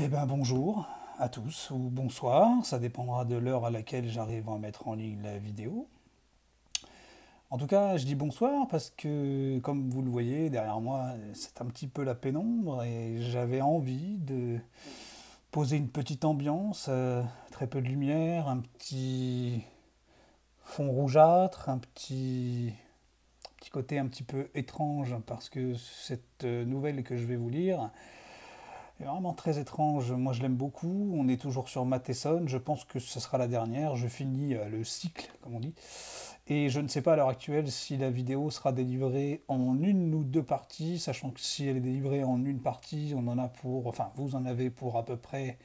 Eh bien bonjour à tous ou bonsoir, ça dépendra de l'heure à laquelle j'arrive à mettre en ligne la vidéo. En tout cas, je dis bonsoir parce que comme vous le voyez derrière moi, c'est un petit peu la pénombre et j'avais envie de poser une petite ambiance, euh, très peu de lumière, un petit fond rougeâtre, un petit côté un petit peu étrange parce que cette euh, nouvelle que je vais vous lire est vraiment très étrange. Moi, je l'aime beaucoup. On est toujours sur Matheson. Je pense que ce sera la dernière. Je finis euh, le cycle, comme on dit. Et je ne sais pas à l'heure actuelle si la vidéo sera délivrée en une ou deux parties, sachant que si elle est délivrée en une partie, on en a pour, enfin, vous en avez pour à peu près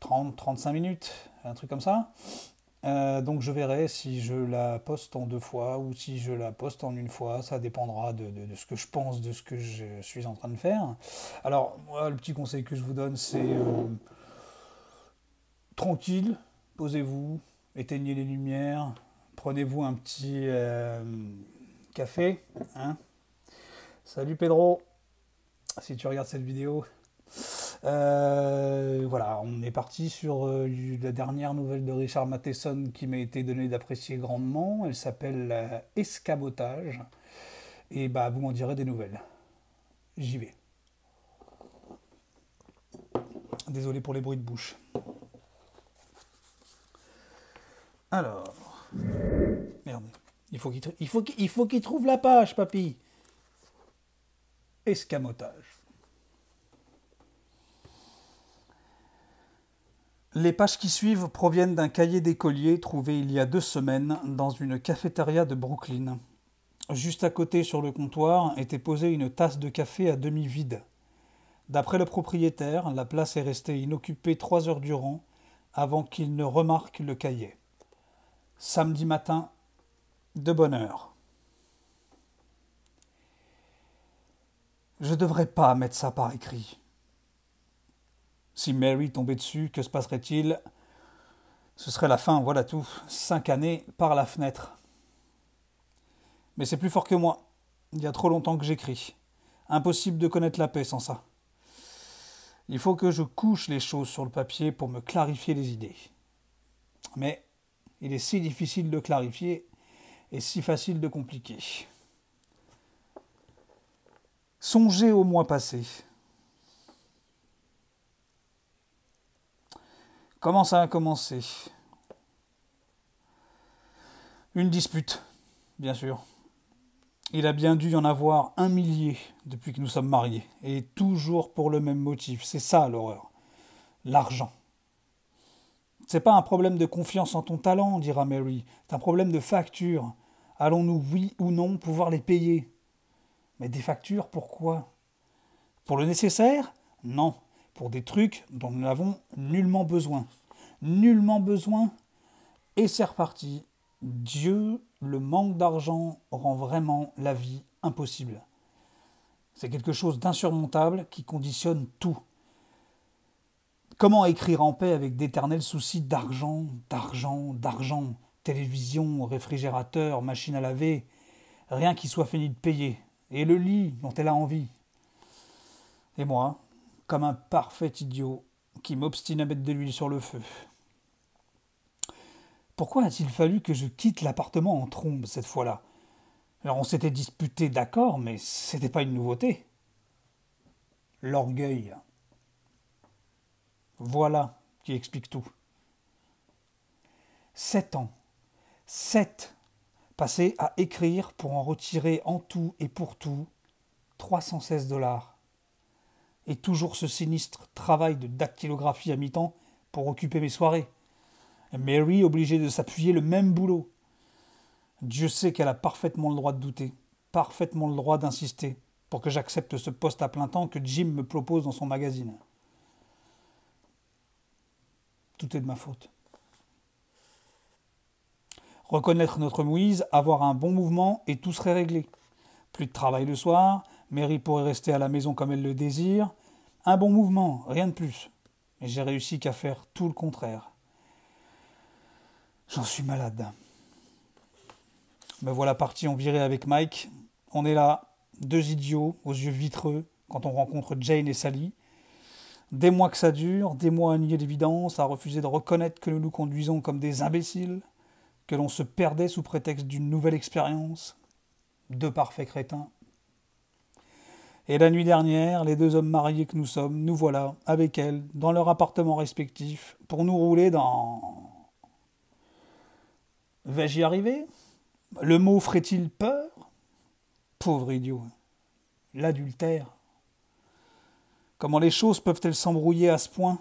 30-35 minutes, un truc comme ça. Euh, donc je verrai si je la poste en deux fois ou si je la poste en une fois, ça dépendra de, ce que je pense, de ce que je suis en train de faire. Alors moi, le petit conseil que je vous donne, c'est euh, tranquille, posez-vous, éteignez les lumières, prenez-vous un petit euh, café. Hein. Salut Pedro, si tu regardes cette vidéo. Euh, voilà, on est parti sur euh, la dernière nouvelle de Richard Matheson qui m'a été donnée d'apprécier grandement. Elle s'appelle Escamotage ». Et bah, vous m'en direz des nouvelles. J'y vais. Désolé pour les bruits de bouche. Alors. Merde. Il faut qu'il trouve la page, papy. Escamotage. Les pages qui suivent proviennent d'un cahier d'écolier trouvé il y a deux semaines dans une cafétéria de Brooklyn. Juste à côté sur le comptoir était posée une tasse de café à demi vide. D'après le propriétaire, la place est restée inoccupée trois heures durant avant qu'il ne remarque le cahier. Samedi matin, de bonne heure. Je devrais pas mettre ça par écrit, si Mary tombait dessus, que se passerait-il Ce serait la fin, voilà tout. Cinq années par la fenêtre. Mais c'est plus fort que moi. Il y a trop longtemps que j'écris. Impossible de connaître la paix sans ça. Il faut que je couche les choses sur le papier pour me clarifier les idées. Mais il est si difficile de clarifier et si facile de compliquer. Songez au mois passé, Comment ça a commencé Une dispute, bien sûr. Il a bien dû y en avoir un millier depuis que nous sommes mariés, et toujours pour le même motif. C'est ça l'horreur. L'argent. C'est pas un problème de confiance en ton talent, dira Mary. C'est un problème de facture. Allons-nous, oui ou non, pouvoir les payer Mais des factures, pourquoi Pour le nécessaire Non pour des trucs dont nous n'avons nullement besoin. Nullement besoin. Et c'est reparti. Dieu, le manque d'argent rend vraiment la vie impossible. C'est quelque chose d'insurmontable qui conditionne tout. Comment écrire en paix avec d'éternels soucis d'argent, d'argent, d'argent Télévision, réfrigérateur, machine à laver, rien qui soit fini de payer. Et le lit dont elle a envie. Et moi, comme un parfait idiot qui m'obstine à mettre de l'huile sur le feu. Pourquoi a-t-il fallu que je quitte l'appartement en trombe cette fois-là Alors on s'était disputé, d'accord, mais c'était pas une nouveauté. L'orgueil. Voilà qui explique tout. Sept ans. Sept passés à écrire pour en retirer en tout et pour tout 316 dollars et toujours ce sinistre travail de dactylographie à mi-temps pour occuper mes soirées. Mary obligée de s'appuyer le même boulot. Dieu sait qu'elle a parfaitement le droit de douter, parfaitement le droit d'insister pour que j'accepte ce poste à plein temps que Jim me propose dans son magazine. Tout est de ma faute. Reconnaître notre mouise, avoir un bon mouvement et tout serait réglé. Plus de travail le soir, Mary pourrait rester à la maison comme elle le désire. Un bon mouvement, rien de plus. Mais j'ai réussi qu'à faire tout le contraire. J'en suis malade. Me voilà parti en virait avec Mike. On est là, deux idiots, aux yeux vitreux, quand on rencontre Jane et Sally. Des mois que ça dure, des mois à nier l'évidence, à refuser de reconnaître que nous nous conduisons comme des imbéciles, que l'on se perdait sous prétexte d'une nouvelle expérience. Deux parfaits crétins. Et la nuit dernière, les deux hommes mariés que nous sommes, nous voilà, avec elle, dans leur appartement respectif, pour nous rouler dans. Vais-je y arriver Le mot ferait-il peur Pauvre idiot. L'adultère. Comment les choses peuvent-elles s'embrouiller à ce point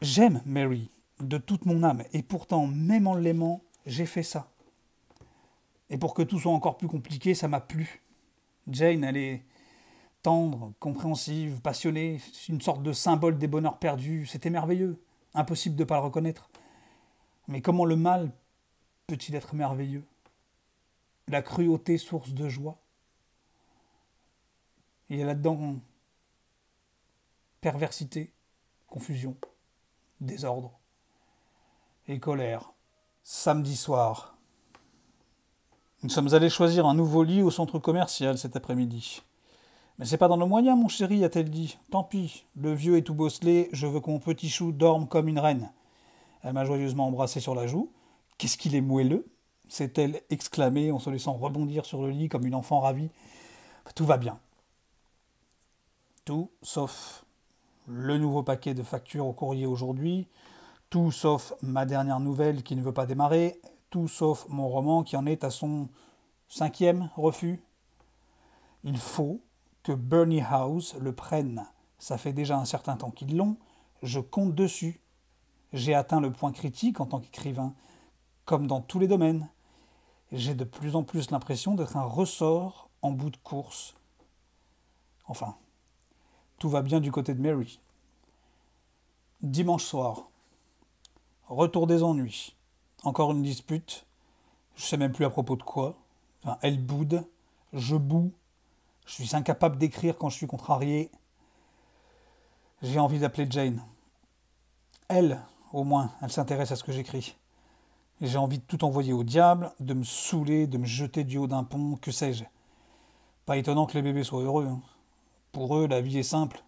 J'aime Mary de toute mon âme, et pourtant, même en l'aimant, j'ai fait ça. Et pour que tout soit encore plus compliqué, ça m'a plu. Jane, elle est tendre, compréhensive, passionnée, une sorte de symbole des bonheurs perdus. C'était merveilleux. Impossible de ne pas le reconnaître. Mais comment le mal peut-il être merveilleux La cruauté source de joie. Il y a là-dedans perversité, confusion, désordre et colère. Samedi soir, nous sommes allés choisir un nouveau lit au centre commercial cet après-midi. Mais c'est pas dans nos moyens, mon chéri, a-t-elle dit. Tant pis, le vieux est tout bosselé, je veux que mon petit chou dorme comme une reine. Elle m'a joyeusement embrassé sur la joue. Qu'est-ce qu'il est moelleux s'est-elle exclamée en se laissant rebondir sur le lit comme une enfant ravie. Tout va bien. Tout sauf le nouveau paquet de factures au courrier aujourd'hui, tout sauf ma dernière nouvelle qui ne veut pas démarrer, tout sauf mon roman qui en est à son cinquième refus. Il faut que Bernie House le prenne. Ça fait déjà un certain temps qu'ils l'ont. Je compte dessus. J'ai atteint le point critique en tant qu'écrivain, comme dans tous les domaines. J'ai de plus en plus l'impression d'être un ressort en bout de course. Enfin, tout va bien du côté de Mary. Dimanche soir. Retour des ennuis. Encore une dispute. Je sais même plus à propos de quoi. elle boude. Je boue. Je suis incapable d'écrire quand je suis contrarié. J'ai envie d'appeler Jane. Elle, au moins, elle s'intéresse à ce que j'écris. J'ai envie de tout envoyer au diable, de me saouler, de me jeter du haut d'un pont, que sais-je. Pas étonnant que les bébés soient heureux. Hein. Pour eux, la vie est simple.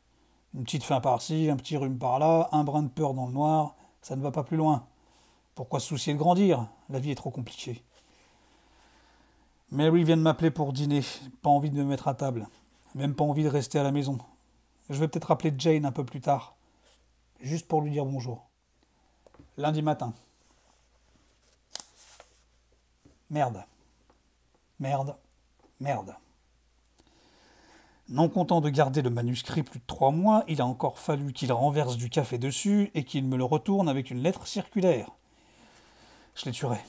Une petite faim par-ci, un petit rhume par-là, un brin de peur dans le noir, ça ne va pas plus loin. Pourquoi se soucier de grandir La vie est trop compliquée. Mary vient de m'appeler pour dîner. Pas envie de me mettre à table. Même pas envie de rester à la maison. Je vais peut-être appeler Jane un peu plus tard. Juste pour lui dire bonjour. Lundi matin. Merde. Merde. Merde. Non content de garder le manuscrit plus de trois mois, il a encore fallu qu'il renverse du café dessus et qu'il me le retourne avec une lettre circulaire je les tuerai.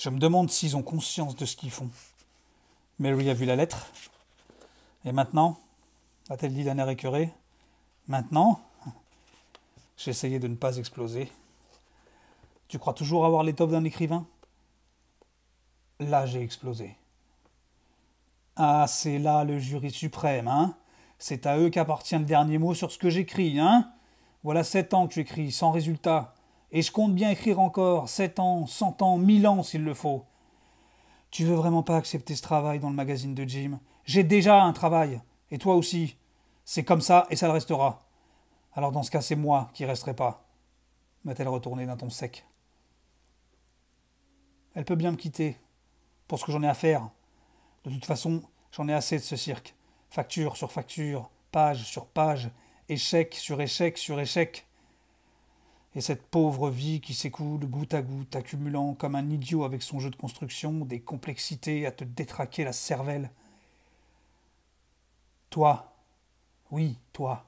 Je me demande s'ils ont conscience de ce qu'ils font. Mary a vu la lettre. Et maintenant a-t-elle dit d'un air écœuré. Maintenant J'ai essayé de ne pas exploser. Tu crois toujours avoir l'étoffe d'un écrivain Là, j'ai explosé. Ah, c'est là le jury suprême, hein C'est à eux qu'appartient le dernier mot sur ce que j'écris, hein Voilà sept ans que tu écris, sans résultat. Et je compte bien écrire encore sept ans, cent ans, mille ans s'il le faut. Tu veux vraiment pas accepter ce travail dans le magazine de Jim J'ai déjà un travail, et toi aussi. C'est comme ça et ça le restera. Alors dans ce cas, c'est moi qui resterai pas, m'a-t-elle retourné d'un ton sec. Elle peut bien me quitter, pour ce que j'en ai à faire. De toute façon, j'en ai assez de ce cirque. Facture sur facture, page sur page, échec sur échec sur échec et cette pauvre vie qui s'écoule goutte à goutte, accumulant comme un idiot avec son jeu de construction des complexités à te détraquer la cervelle. Toi, oui, toi,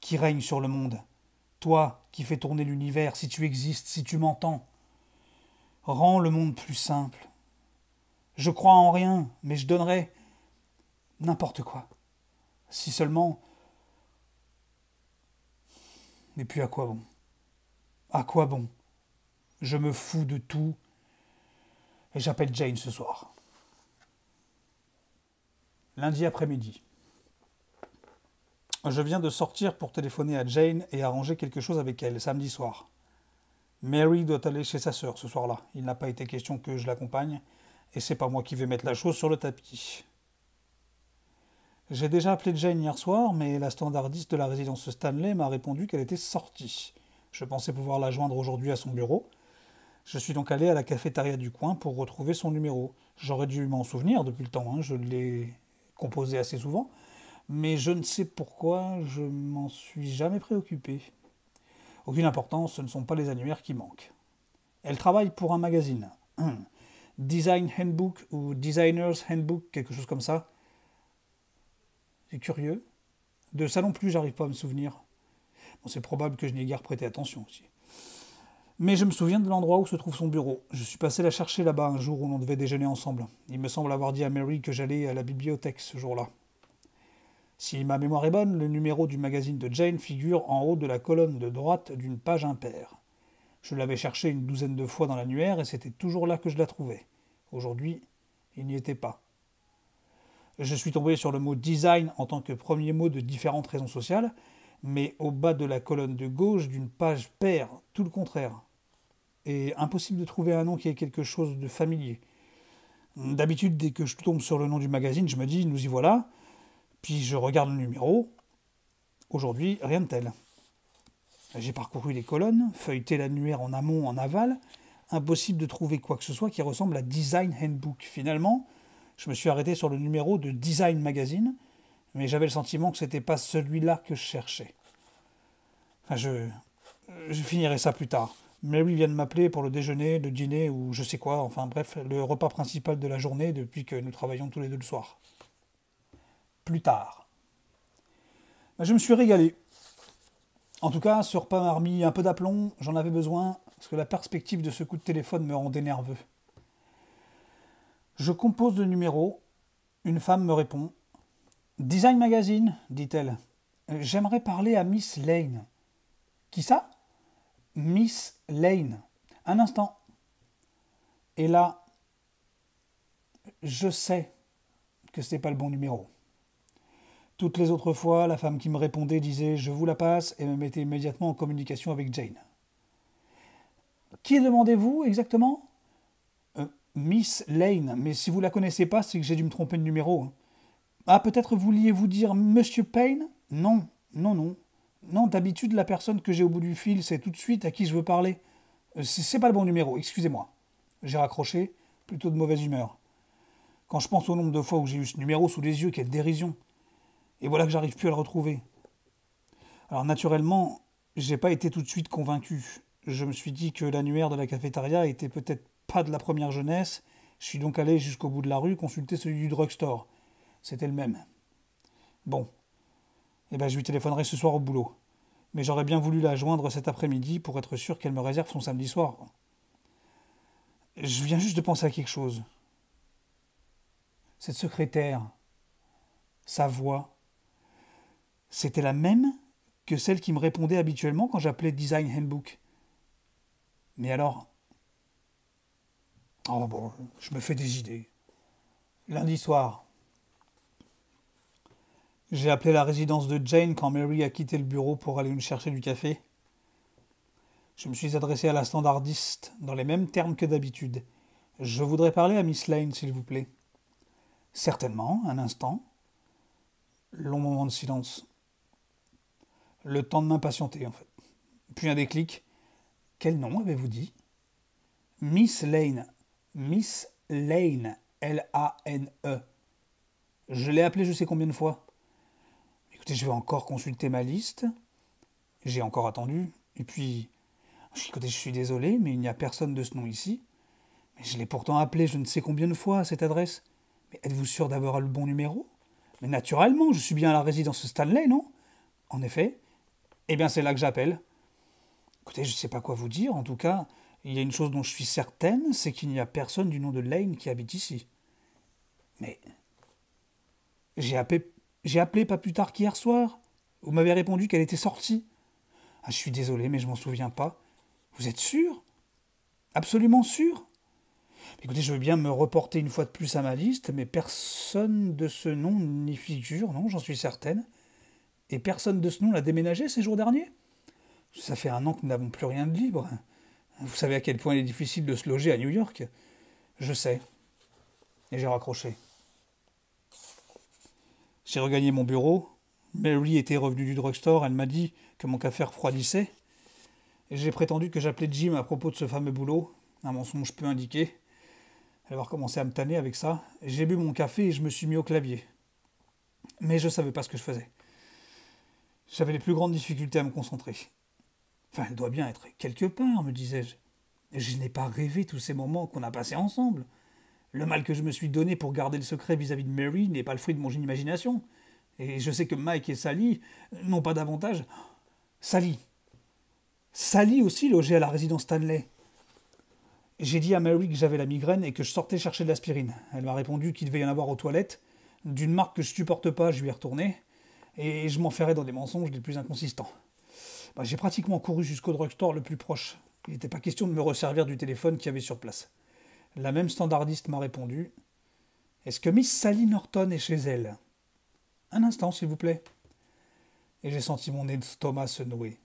qui règne sur le monde, toi qui fais tourner l'univers, si tu existes, si tu m'entends, rends le monde plus simple. Je crois en rien, mais je donnerai n'importe quoi. Si seulement mais puis à quoi bon À quoi bon Je me fous de tout et j'appelle Jane ce soir. Lundi après-midi. Je viens de sortir pour téléphoner à Jane et arranger quelque chose avec elle samedi soir. Mary doit aller chez sa sœur ce soir-là. Il n'a pas été question que je l'accompagne, et c'est pas moi qui vais mettre la chose sur le tapis. J'ai déjà appelé Jane hier soir, mais la standardiste de la résidence Stanley m'a répondu qu'elle était sortie. Je pensais pouvoir la joindre aujourd'hui à son bureau. Je suis donc allé à la cafétéria du coin pour retrouver son numéro. J'aurais dû m'en souvenir depuis le temps, hein. je l'ai composé assez souvent, mais je ne sais pourquoi je m'en suis jamais préoccupé. Aucune importance, ce ne sont pas les annuaires qui manquent. Elle travaille pour un magazine, Design Handbook ou Designer's Handbook, quelque chose comme ça. C'est curieux. De ça non Plus, j'arrive pas à me souvenir. c'est probable que je n'ai guère prêté attention aussi. Mais je me souviens de l'endroit où se trouve son bureau. Je suis passé la chercher là-bas un jour où l'on devait déjeuner ensemble. Il me semble avoir dit à Mary que j'allais à la bibliothèque ce jour-là. Si ma mémoire est bonne, le numéro du magazine de Jane figure en haut de la colonne de droite d'une page impaire. Je l'avais cherché une douzaine de fois dans l'annuaire et c'était toujours là que je la trouvais. Aujourd'hui, il n'y était pas je suis tombé sur le mot design en tant que premier mot de différentes raisons sociales, mais au bas de la colonne de gauche d'une page paire, tout le contraire. Et impossible de trouver un nom qui ait quelque chose de familier. D'habitude, dès que je tombe sur le nom du magazine, je me dis, nous y voilà, puis je regarde le numéro. Aujourd'hui, rien de tel. J'ai parcouru les colonnes, feuilleté l'annuaire en amont, en aval. Impossible de trouver quoi que ce soit qui ressemble à Design Handbook. Finalement, je me suis arrêté sur le numéro de Design Magazine, mais j'avais le sentiment que ce n'était pas celui-là que je cherchais. Enfin, je, finirai ça plus tard. Mary vient de m'appeler pour le déjeuner, le dîner ou je sais quoi, enfin bref, le repas principal de la journée depuis que nous travaillons tous les deux le soir. Plus tard. Bah, je me suis régalé. En tout cas, ce repas m'a remis un peu d'aplomb, j'en avais besoin, parce que la perspective de ce coup de téléphone me rendait nerveux. Je compose le numéro. Une femme me répond. Design Magazine, dit-elle. J'aimerais parler à Miss Lane. Qui ça Miss Lane. Un instant. Et là, je sais que ce n'est pas le bon numéro. Toutes les autres fois, la femme qui me répondait disait Je vous la passe et me mettait immédiatement en communication avec Jane. Qui demandez-vous exactement Miss Lane, mais si vous la connaissez pas, c'est que j'ai dû me tromper de numéro. Ah, peut-être vouliez-vous dire Monsieur Payne Non, non, non. Non, d'habitude, la personne que j'ai au bout du fil, c'est tout de suite à qui je veux parler. Euh, c'est pas le bon numéro, excusez-moi. J'ai raccroché, plutôt de mauvaise humeur. Quand je pense au nombre de fois où j'ai eu ce numéro sous les yeux, quelle dérision. Et voilà que j'arrive plus à le retrouver. Alors naturellement, j'ai pas été tout de suite convaincu. Je me suis dit que l'annuaire de la cafétéria était peut-être pas de la première jeunesse, je suis donc allé jusqu'au bout de la rue consulter celui du drugstore. C'était le même. Bon. Eh bien, je lui téléphonerai ce soir au boulot. Mais j'aurais bien voulu la joindre cet après-midi pour être sûr qu'elle me réserve son samedi soir. Je viens juste de penser à quelque chose. Cette secrétaire, sa voix, c'était la même que celle qui me répondait habituellement quand j'appelais Design Handbook. Mais alors, Oh bon, je me fais des idées. Lundi soir, j'ai appelé la résidence de Jane quand Mary a quitté le bureau pour aller me chercher du café. Je me suis adressé à la standardiste dans les mêmes termes que d'habitude. Je voudrais parler à Miss Lane, s'il vous plaît. Certainement, un instant. Long moment de silence. Le temps de m'impatienter, en fait. Puis un déclic. Quel nom avez-vous dit Miss Lane. Miss Lane, L-A-N-E. Je l'ai appelée je sais combien de fois. Écoutez, je vais encore consulter ma liste. J'ai encore attendu. Et puis, écoutez, je suis désolé, mais il n'y a personne de ce nom ici. Mais je l'ai pourtant appelé, je ne sais combien de fois à cette adresse. Mais êtes-vous sûr d'avoir le bon numéro Mais naturellement, je suis bien à la résidence Stanley, non En effet. Eh bien, c'est là que j'appelle. Écoutez, je ne sais pas quoi vous dire. En tout cas, il y a une chose dont je suis certaine, c'est qu'il n'y a personne du nom de Lane qui habite ici. Mais j'ai appelé, pas plus tard qu'hier soir. Vous m'avez répondu qu'elle était sortie. Ah, je suis désolé, mais je m'en souviens pas. Vous êtes sûr Absolument sûr Écoutez, je veux bien me reporter une fois de plus à ma liste, mais personne de ce nom n'y figure, non, j'en suis certaine. Et personne de ce nom l'a déménagé ces jours derniers Ça fait un an que nous n'avons plus rien de libre. Vous savez à quel point il est difficile de se loger à New York Je sais. Et j'ai raccroché. J'ai regagné mon bureau. Mary était revenue du drugstore. Elle m'a dit que mon café refroidissait. Et j'ai prétendu que j'appelais Jim à propos de ce fameux boulot. Un mensonge peu indiqué. Elle va recommencer à me tanner avec ça. J'ai bu mon café et je me suis mis au clavier. Mais je ne savais pas ce que je faisais. J'avais les plus grandes difficultés à me concentrer. Enfin, elle doit bien être quelque part, me disais-je. Je, n'ai pas rêvé tous ces moments qu'on a passés ensemble. Le mal que je me suis donné pour garder le secret vis-à-vis de Mary n'est pas le fruit de mon imagination. Et je sais que Mike et Sally n'ont pas davantage. Sally. Sally aussi logée à la résidence Stanley. J'ai dit à Mary que j'avais la migraine et que je sortais chercher de l'aspirine. Elle m'a répondu qu'il devait y en avoir aux toilettes. D'une marque que je supporte pas, je lui ai retourné. Et je m'en dans des mensonges les plus inconsistants. Bah, j'ai pratiquement couru jusqu'au drugstore le plus proche. Il n'était pas question de me resservir du téléphone qu'il y avait sur place. La même standardiste m'a répondu Est-ce que Miss Sally Norton est chez elle Un instant, s'il vous plaît. Et j'ai senti mon estomac se nouer.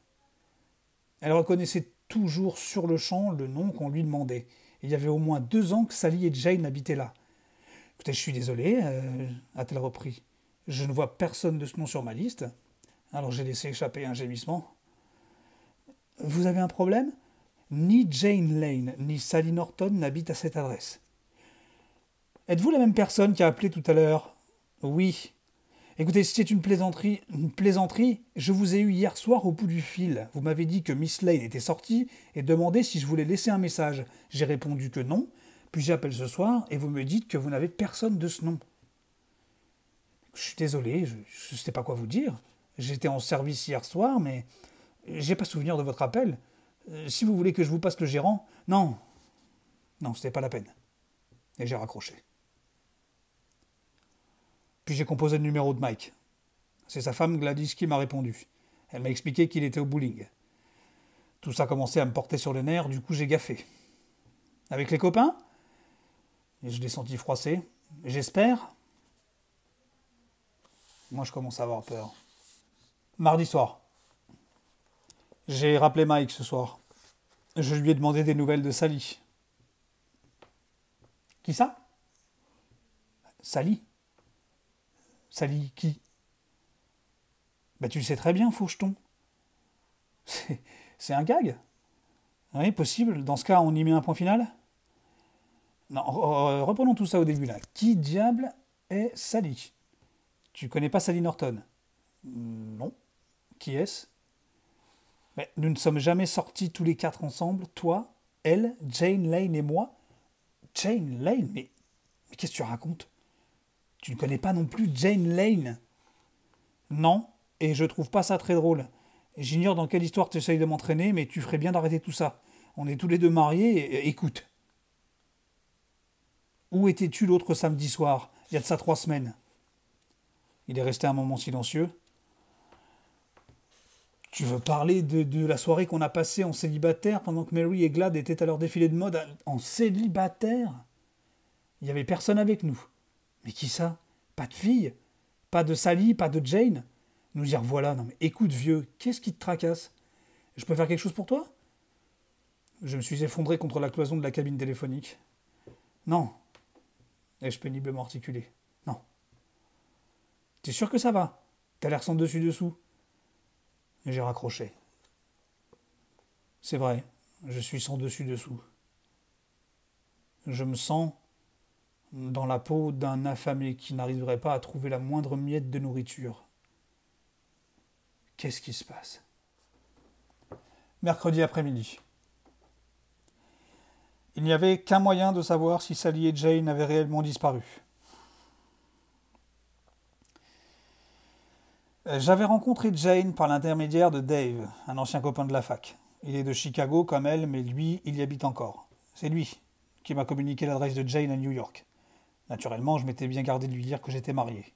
Elle reconnaissait toujours sur le champ le nom qu'on lui demandait. Il y avait au moins deux ans que Sally et Jane habitaient là. Écoutez, je suis désolé, euh, a-t-elle repris. Je ne vois personne de ce nom sur ma liste. Alors j'ai laissé échapper un gémissement. Vous avez un problème Ni Jane Lane, ni Sally Norton n'habitent à cette adresse. Êtes-vous la même personne qui a appelé tout à l'heure Oui. Écoutez, si c'est une plaisanterie. Une plaisanterie Je vous ai eu hier soir au bout du fil. Vous m'avez dit que Miss Lane était sortie et demandé si je voulais laisser un message. J'ai répondu que non, puis j'appelle ce soir et vous me dites que vous n'avez personne de ce nom. Je suis désolé, je ne sais pas quoi vous dire. J'étais en service hier soir, mais j'ai pas souvenir de votre appel. Euh, si vous voulez que je vous passe le gérant. Non. Non, c'était pas la peine. Et j'ai raccroché. Puis j'ai composé le numéro de Mike. C'est sa femme Gladys qui m'a répondu. Elle m'a expliqué qu'il était au bowling. Tout ça commençait à me porter sur les nerfs, du coup j'ai gaffé. Avec les copains Et Je l'ai senti froissé. J'espère Moi je commence à avoir peur. Mardi soir. J'ai rappelé Mike ce soir. Je lui ai demandé des nouvelles de Sally. Qui ça Sally. Sally qui Bah tu le sais très bien, Fourcheton. C'est un gag Oui, possible. Dans ce cas, on y met un point final Non, reprenons tout ça au début là. Qui diable est Sally Tu connais pas Sally Norton Non. Qui est-ce nous ne sommes jamais sortis tous les quatre ensemble, toi, elle, Jane Lane et moi. Jane Lane, mais, qu'est-ce que tu racontes Tu ne connais pas non plus Jane Lane Non, et je trouve pas ça très drôle. J'ignore dans quelle histoire tu essayes de m'entraîner, mais tu ferais bien d'arrêter tout ça. On est tous les deux mariés, écoute. Où étais-tu l'autre samedi soir, il y a de ça trois semaines Il est resté un moment silencieux, tu veux parler de, la soirée qu'on a passée en célibataire pendant que Mary et Glad étaient à leur défilé de mode en célibataire Il n'y avait personne avec nous. Mais qui ça Pas de fille Pas de Sally Pas de Jane Nous dire voilà, Non mais écoute vieux, qu'est-ce qui te tracasse Je peux faire quelque chose pour toi Je me suis effondré contre la cloison de la cabine téléphonique. Non ai-je péniblement articulé. Non. T'es sûr que ça va T'as l'air sans dessus-dessous j'ai raccroché. C'est vrai, je suis sans dessus-dessous. Je me sens dans la peau d'un affamé qui n'arriverait pas à trouver la moindre miette de nourriture. Qu'est-ce qui se passe Mercredi après-midi. Il n'y avait qu'un moyen de savoir si Sally et Jane avaient réellement disparu. Euh, j'avais rencontré Jane par l'intermédiaire de Dave, un ancien copain de la fac. Il est de Chicago comme elle, mais lui, il y habite encore. C'est lui qui m'a communiqué l'adresse de Jane à New York. Naturellement, je m'étais bien gardé de lui dire que j'étais marié.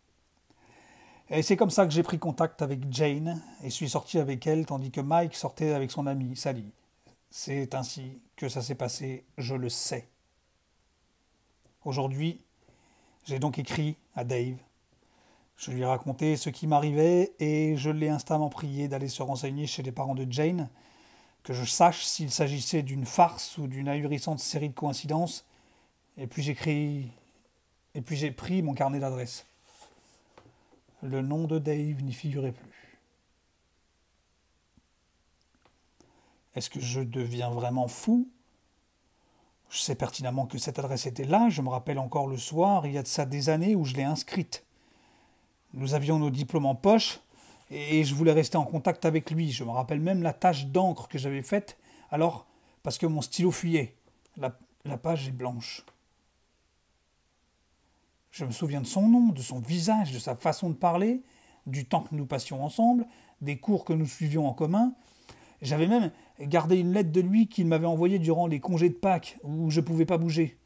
Et c'est comme ça que j'ai pris contact avec Jane et suis sorti avec elle tandis que Mike sortait avec son amie Sally. C'est ainsi que ça s'est passé, je le sais. Aujourd'hui, j'ai donc écrit à Dave je lui ai raconté ce qui m'arrivait et je l'ai instamment prié d'aller se renseigner chez les parents de Jane, que je sache s'il s'agissait d'une farce ou d'une ahurissante série de coïncidences, et puis j'écris et puis j'ai pris mon carnet d'adresse. Le nom de Dave n'y figurait plus. Est-ce que je deviens vraiment fou Je sais pertinemment que cette adresse était là, je me rappelle encore le soir, il y a de ça des années où je l'ai inscrite. Nous avions nos diplômes en poche et je voulais rester en contact avec lui. Je me rappelle même la tache d'encre que j'avais faite, alors parce que mon stylo fuyait. La, la page est blanche. Je me souviens de son nom, de son visage, de sa façon de parler, du temps que nous passions ensemble, des cours que nous suivions en commun. J'avais même gardé une lettre de lui qu'il m'avait envoyée durant les congés de Pâques, où je ne pouvais pas bouger.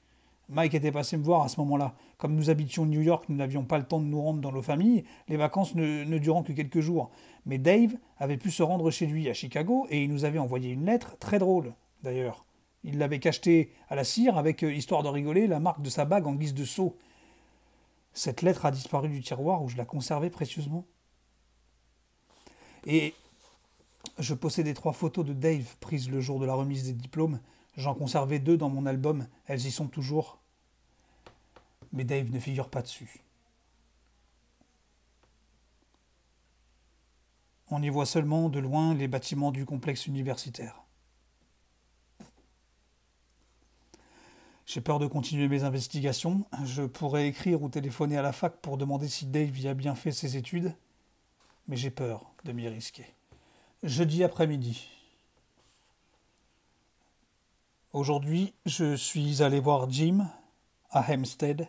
Mike était passé me voir à ce moment-là. Comme nous habitions New York, nous n'avions pas le temps de nous rendre dans nos familles, les vacances ne, durant que quelques jours. Mais Dave avait pu se rendre chez lui à Chicago et il nous avait envoyé une lettre très drôle, d'ailleurs. Il l'avait cachetée à la cire avec, euh, histoire de rigoler, la marque de sa bague en guise de sceau. Cette lettre a disparu du tiroir où je la conservais précieusement. Et je possédais trois photos de Dave prises le jour de la remise des diplômes. J'en conservais deux dans mon album. Elles y sont toujours mais Dave ne figure pas dessus. On y voit seulement de loin les bâtiments du complexe universitaire. J'ai peur de continuer mes investigations. Je pourrais écrire ou téléphoner à la fac pour demander si Dave y a bien fait ses études, mais j'ai peur de m'y risquer. Jeudi après-midi. Aujourd'hui, je suis allé voir Jim à Hempstead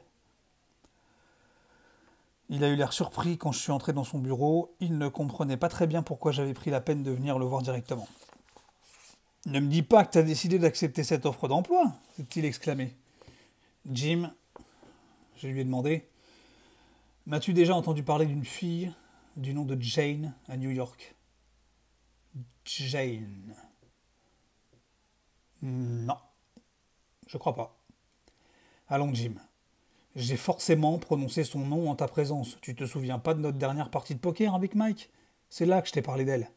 il a eu l'air surpris quand je suis entré dans son bureau, il ne comprenait pas très bien pourquoi j'avais pris la peine de venir le voir directement. Ne me dis pas que tu as décidé d'accepter cette offre d'emploi, s'est-il exclamé. Jim, je lui ai demandé, m'as-tu déjà entendu parler d'une fille du nom de Jane à New York Jane. Non, je crois pas. Allons, Jim, j'ai forcément prononcé son nom en ta présence. Tu te souviens pas de notre dernière partie de poker avec Mike C'est là que je t'ai parlé d'elle.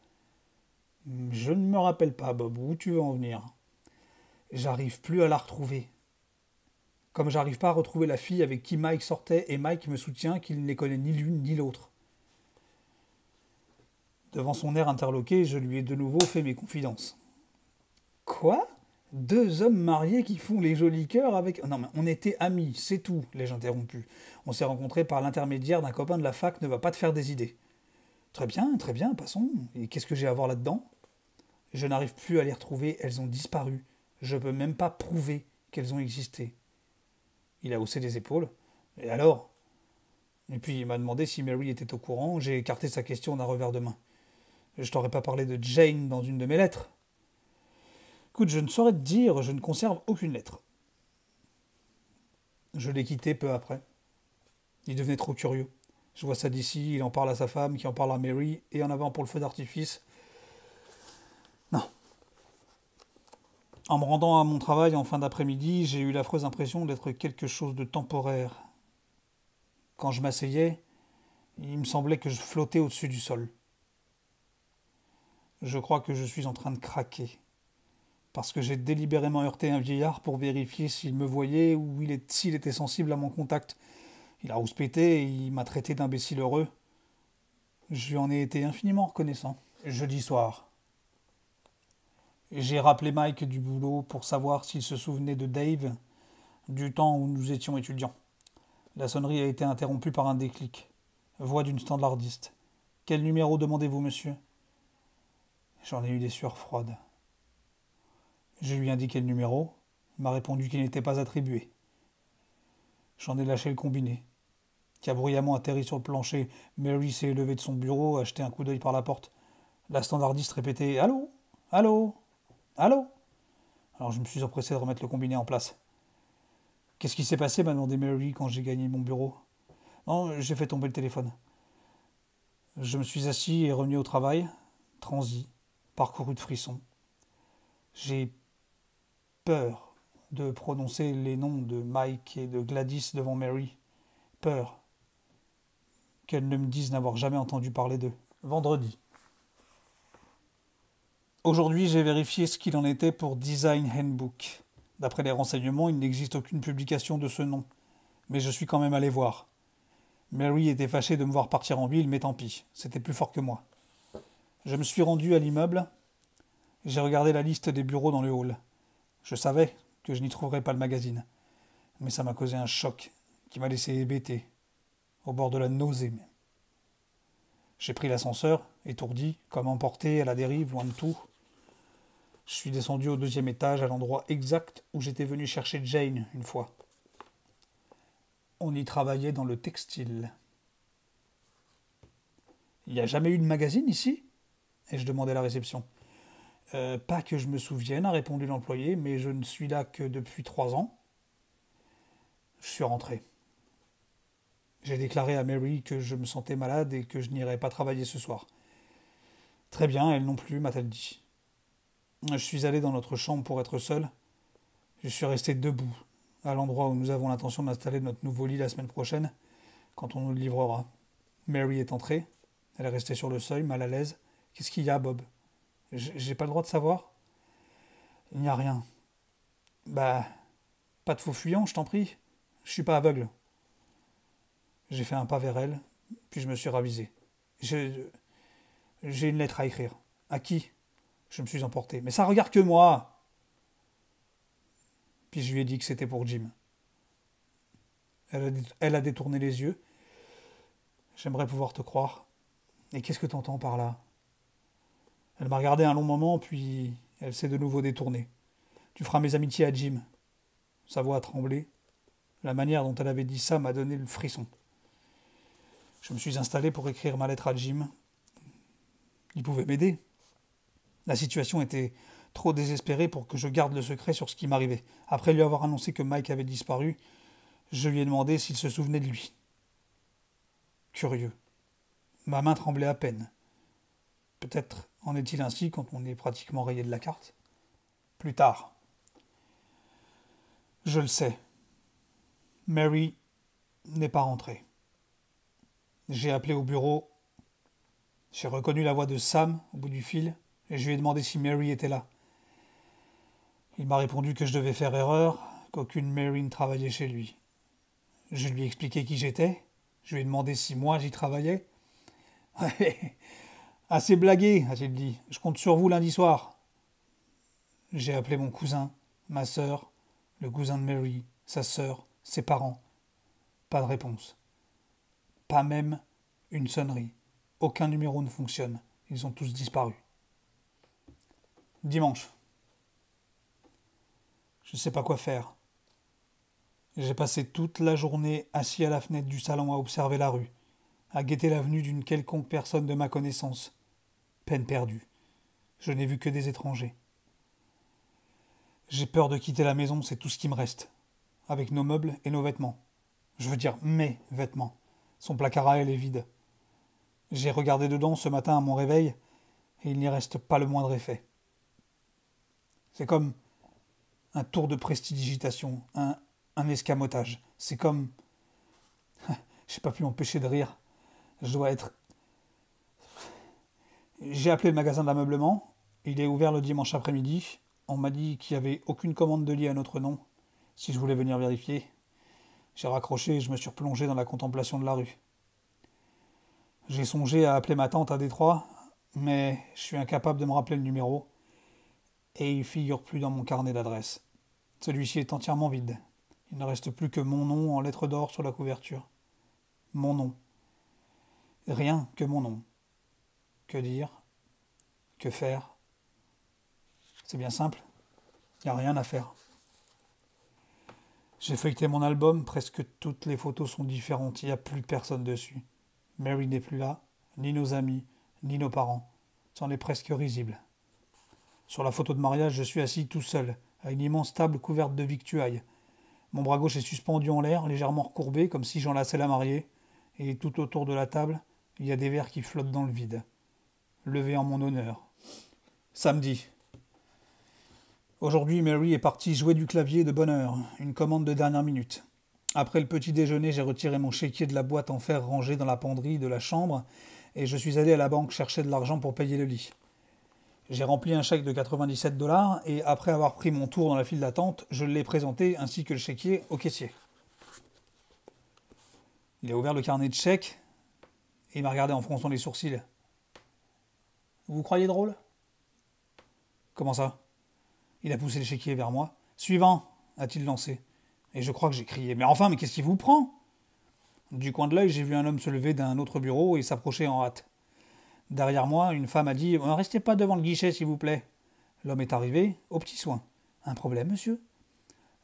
Je ne me rappelle pas, Bob, où tu veux en venir. J'arrive plus à la retrouver. Comme j'arrive pas à retrouver la fille avec qui Mike sortait, et Mike me soutient qu'il ne les connaît ni l'une ni l'autre. Devant son air interloqué, je lui ai de nouveau fait mes confidences. Quoi deux hommes mariés qui font les jolis cœurs avec... Non, mais on était amis, c'est tout, l'ai-je interrompu. On s'est rencontrés par l'intermédiaire d'un copain de la fac, ne va pas te faire des idées. Très bien, très bien, passons. Et qu'est-ce que j'ai à voir là-dedans Je n'arrive plus à les retrouver, elles ont disparu. Je peux même pas prouver qu'elles ont existé. Il a haussé les épaules. Et alors Et puis il m'a demandé si Mary était au courant, j'ai écarté sa question d'un revers de main. Je t'aurais pas parlé de Jane dans une de mes lettres. Écoute, je ne saurais te dire, je ne conserve aucune lettre. Je l'ai quitté peu après. Il devenait trop curieux. Je vois ça d'ici, il en parle à sa femme, qui en parle à Mary, et en avant pour le feu d'artifice. Non. En me rendant à mon travail en fin d'après-midi, j'ai eu l'affreuse impression d'être quelque chose de temporaire. Quand je m'asseyais, il me semblait que je flottais au-dessus du sol. Je crois que je suis en train de craquer parce que j'ai délibérément heurté un vieillard pour vérifier s'il me voyait ou s'il était sensible à mon contact. Il a rouspété et il m'a traité d'imbécile heureux. Je lui en ai été infiniment reconnaissant. Jeudi soir. J'ai rappelé Mike du boulot pour savoir s'il se souvenait de Dave, du temps où nous étions étudiants. La sonnerie a été interrompue par un déclic. Voix d'une standardiste. Quel numéro demandez-vous, monsieur J'en ai eu des sueurs froides. Je lui indiqué le numéro. Il m'a répondu qu'il n'était pas attribué. J'en ai lâché le combiné, qui a bruyamment atterri sur le plancher. Mary s'est levée de son bureau, a jeté un coup d'œil par la porte. La standardiste répétait Allô Allô Allô Alors je me suis empressé de remettre le combiné en place. Qu'est-ce qui s'est passé m'a demandé Mary quand j'ai gagné mon bureau. Non, j'ai fait tomber le téléphone. Je me suis assis et revenu au travail, transi, parcouru de frissons. J'ai peur de prononcer les noms de Mike et de Gladys devant Mary. Peur qu'elles ne me disent n'avoir jamais entendu parler d'eux. Vendredi. Aujourd'hui, j'ai vérifié ce qu'il en était pour Design Handbook. D'après les renseignements, il n'existe aucune publication de ce nom. Mais je suis quand même allé voir. Mary était fâchée de me voir partir en ville, mais tant pis, c'était plus fort que moi. Je me suis rendu à l'immeuble. J'ai regardé la liste des bureaux dans le hall. Je savais que je n'y trouverais pas le magazine, mais ça m'a causé un choc qui m'a laissé hébété, au bord de la nausée J'ai pris l'ascenseur, étourdi, comme emporté à la dérive, loin de tout. Je suis descendu au deuxième étage, à l'endroit exact où j'étais venu chercher Jane une fois. On y travaillait dans le textile. Il n'y a jamais eu de magazine ici Et je demandais la réception. Euh, pas que je me souvienne, a répondu l'employé, mais je ne suis là que depuis trois ans. Je suis rentré. J'ai déclaré à Mary que je me sentais malade et que je n'irais pas travailler ce soir. Très bien, elle non plus, m'a-t-elle dit. Je suis allé dans notre chambre pour être seul. Je suis resté debout, à l'endroit où nous avons l'intention d'installer notre nouveau lit la semaine prochaine, quand on nous le livrera. Mary est entrée. Elle est restée sur le seuil, mal à l'aise. Qu'est-ce qu'il y a, Bob j'ai pas le droit de savoir Il n'y a rien. Bah, pas de faux fuyant, je t'en prie. Je suis pas aveugle. J'ai fait un pas vers elle, puis je me suis ravisé. J'ai une lettre à écrire. À qui Je me suis emporté. Mais ça regarde que moi Puis je lui ai dit que c'était pour Jim. Elle a, elle a détourné les yeux. J'aimerais pouvoir te croire. Et qu'est-ce que t'entends par là elle m'a regardé un long moment, puis elle s'est de nouveau détournée. Tu feras mes amitiés à Jim. Sa voix a tremblé. La manière dont elle avait dit ça m'a donné le frisson. Je me suis installé pour écrire ma lettre à Jim. Il pouvait m'aider. La situation était trop désespérée pour que je garde le secret sur ce qui m'arrivait. Après lui avoir annoncé que Mike avait disparu, je lui ai demandé s'il se souvenait de lui. Curieux. Ma main tremblait à peine. Peut-être en est-il ainsi quand on est pratiquement rayé de la carte. Plus tard. Je le sais. Mary n'est pas rentrée. J'ai appelé au bureau. J'ai reconnu la voix de Sam au bout du fil et je lui ai demandé si Mary était là. Il m'a répondu que je devais faire erreur, qu'aucune Mary ne travaillait chez lui. Je lui ai expliqué qui j'étais. Je lui ai demandé si moi j'y travaillais. Assez blagué, a-t-il dit. Je compte sur vous lundi soir. J'ai appelé mon cousin, ma sœur, le cousin de Mary, sa sœur, ses parents. Pas de réponse. Pas même une sonnerie. Aucun numéro ne fonctionne. Ils ont tous disparu. Dimanche. Je ne sais pas quoi faire. J'ai passé toute la journée assis à la fenêtre du salon à observer la rue, à guetter l'avenue d'une quelconque personne de ma connaissance, Peine perdue. Je n'ai vu que des étrangers. J'ai peur de quitter la maison, c'est tout ce qui me reste. Avec nos meubles et nos vêtements. Je veux dire mes vêtements. Son placard à elle est vide. J'ai regardé dedans ce matin à mon réveil, et il n'y reste pas le moindre effet. C'est comme un tour de prestidigitation, un, un escamotage. C'est comme. J'ai pas pu m'empêcher de rire. Je dois être j'ai appelé le magasin d'ameublement. Il est ouvert le dimanche après-midi. On m'a dit qu'il n'y avait aucune commande de lit à notre nom, si je voulais venir vérifier. J'ai raccroché et je me suis replongé dans la contemplation de la rue. J'ai songé à appeler ma tante à Détroit, mais je suis incapable de me rappeler le numéro, et il figure plus dans mon carnet d'adresse. Celui-ci est entièrement vide. Il ne reste plus que mon nom en lettres d'or sur la couverture. Mon nom. Rien que mon nom que dire, que faire. C'est bien simple, il n'y a rien à faire. J'ai feuilleté mon album, presque toutes les photos sont différentes, il n'y a plus personne dessus. Mary n'est plus là, ni nos amis, ni nos parents. C'en est presque risible. Sur la photo de mariage, je suis assis tout seul, à une immense table couverte de victuailles. Mon bras gauche est suspendu en l'air, légèrement recourbé, comme si j'enlaçais la mariée, et tout autour de la table, il y a des verres qui flottent dans le vide levé en mon honneur. Samedi. Aujourd'hui, Mary est partie jouer du clavier de bonne heure, une commande de dernière minute. Après le petit déjeuner, j'ai retiré mon chéquier de la boîte en fer rangée dans la penderie de la chambre et je suis allé à la banque chercher de l'argent pour payer le lit. J'ai rempli un chèque de 97 dollars et après avoir pris mon tour dans la file d'attente, je l'ai présenté ainsi que le chéquier au caissier. Il a ouvert le carnet de chèques et m'a regardé en fronçant les sourcils. Vous croyez drôle Comment ça Il a poussé le chéquier vers moi. Suivant a-t-il lancé. Et je crois que j'ai crié Mais enfin, mais qu'est-ce qui vous prend Du coin de l'œil, j'ai vu un homme se lever d'un autre bureau et s'approcher en hâte. Derrière moi, une femme a dit euh, Restez pas devant le guichet, s'il vous plaît. L'homme est arrivé, au petit soin. Un problème, monsieur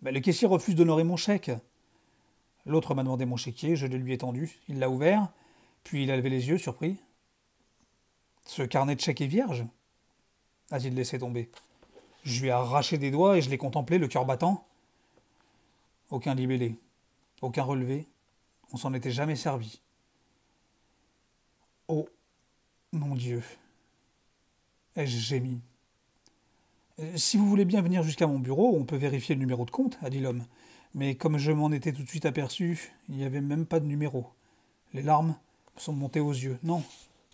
ben, Le caissier refuse d'honorer mon chèque. L'autre m'a demandé mon chéquier, je le lui ai tendu. Il l'a ouvert, puis il a levé les yeux, surpris. Ce carnet de chèques est vierge a-t-il laissé tomber. Je lui ai arraché des doigts et je l'ai contemplé, le cœur battant. Aucun libellé, aucun relevé, on s'en était jamais servi. Oh mon Dieu ai-je gémi. Si vous voulez bien venir jusqu'à mon bureau, on peut vérifier le numéro de compte, a dit l'homme. Mais comme je m'en étais tout de suite aperçu, il n'y avait même pas de numéro. Les larmes sont montées aux yeux. Non,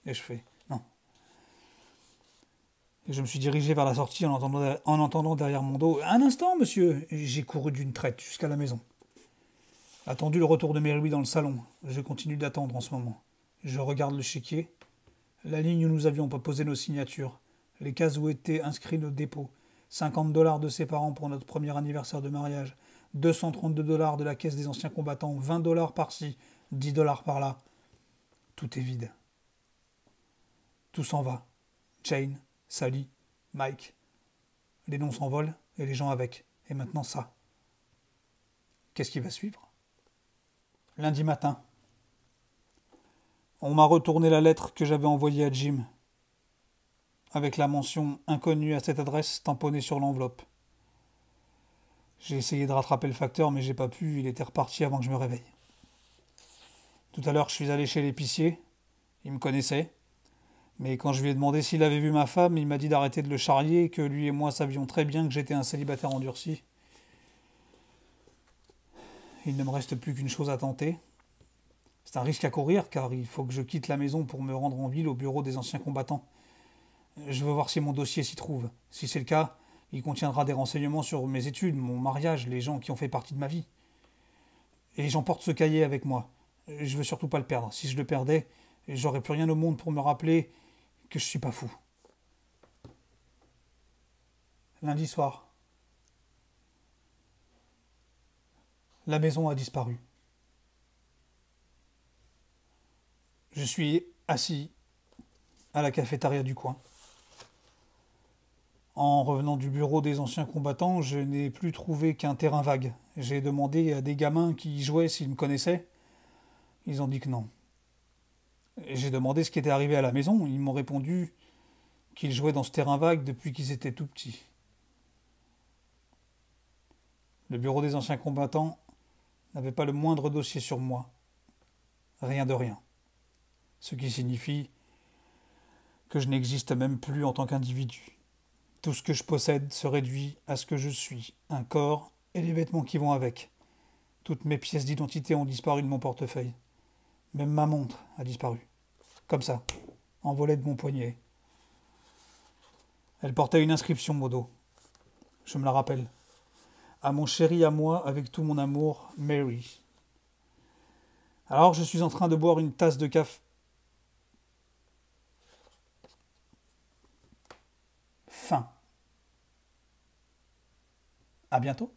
ai-je fait je me suis dirigé vers la sortie en entendant, en entendant derrière mon dos Un instant, monsieur J'ai couru d'une traite jusqu'à la maison. Attendu le retour de Mary dans le salon. Je continue d'attendre en ce moment. Je regarde le chéquier, La ligne où nous avions posé nos signatures. Les cases où étaient inscrits nos dépôts. 50 dollars de ses parents pour notre premier anniversaire de mariage. 232 dollars de la caisse des anciens combattants. 20 dollars par-ci. 10 dollars par-là. Tout est vide. Tout s'en va. Jane, Sally, Mike. Les noms s'envolent et les gens avec. Et maintenant ça. Qu'est-ce qui va suivre Lundi matin. On m'a retourné la lettre que j'avais envoyée à Jim, avec la mention inconnue à cette adresse tamponnée sur l'enveloppe. J'ai essayé de rattraper le facteur, mais j'ai pas pu, il était reparti avant que je me réveille. Tout à l'heure, je suis allé chez l'épicier, il me connaissait, mais quand je lui ai demandé s'il avait vu ma femme, il m'a dit d'arrêter de le charrier, que lui et moi savions très bien que j'étais un célibataire endurci. Il ne me reste plus qu'une chose à tenter. C'est un risque à courir, car il faut que je quitte la maison pour me rendre en ville au bureau des anciens combattants. Je veux voir si mon dossier s'y trouve. Si c'est le cas, il contiendra des renseignements sur mes études, mon mariage, les gens qui ont fait partie de ma vie. Et j'emporte ce cahier avec moi. Je veux surtout pas le perdre. Si je le perdais, j'aurais plus rien au monde pour me rappeler que je suis pas fou. Lundi soir, la maison a disparu. Je suis assis à la cafétéria du coin. En revenant du bureau des anciens combattants, je n'ai plus trouvé qu'un terrain vague. J'ai demandé à des gamins qui y jouaient s'ils me connaissaient. Ils ont dit que non. J'ai demandé ce qui était arrivé à la maison. Ils m'ont répondu qu'ils jouaient dans ce terrain vague depuis qu'ils étaient tout petits. Le bureau des anciens combattants n'avait pas le moindre dossier sur moi. Rien de rien. Ce qui signifie que je n'existe même plus en tant qu'individu. Tout ce que je possède se réduit à ce que je suis, un corps et les vêtements qui vont avec. Toutes mes pièces d'identité ont disparu de mon portefeuille. Même ma montre a disparu comme ça, en volet de mon poignet. Elle portait une inscription modo. Je me la rappelle. À mon chéri, à moi, avec tout mon amour, Mary. Alors je suis en train de boire une tasse de café. Fin. À bientôt.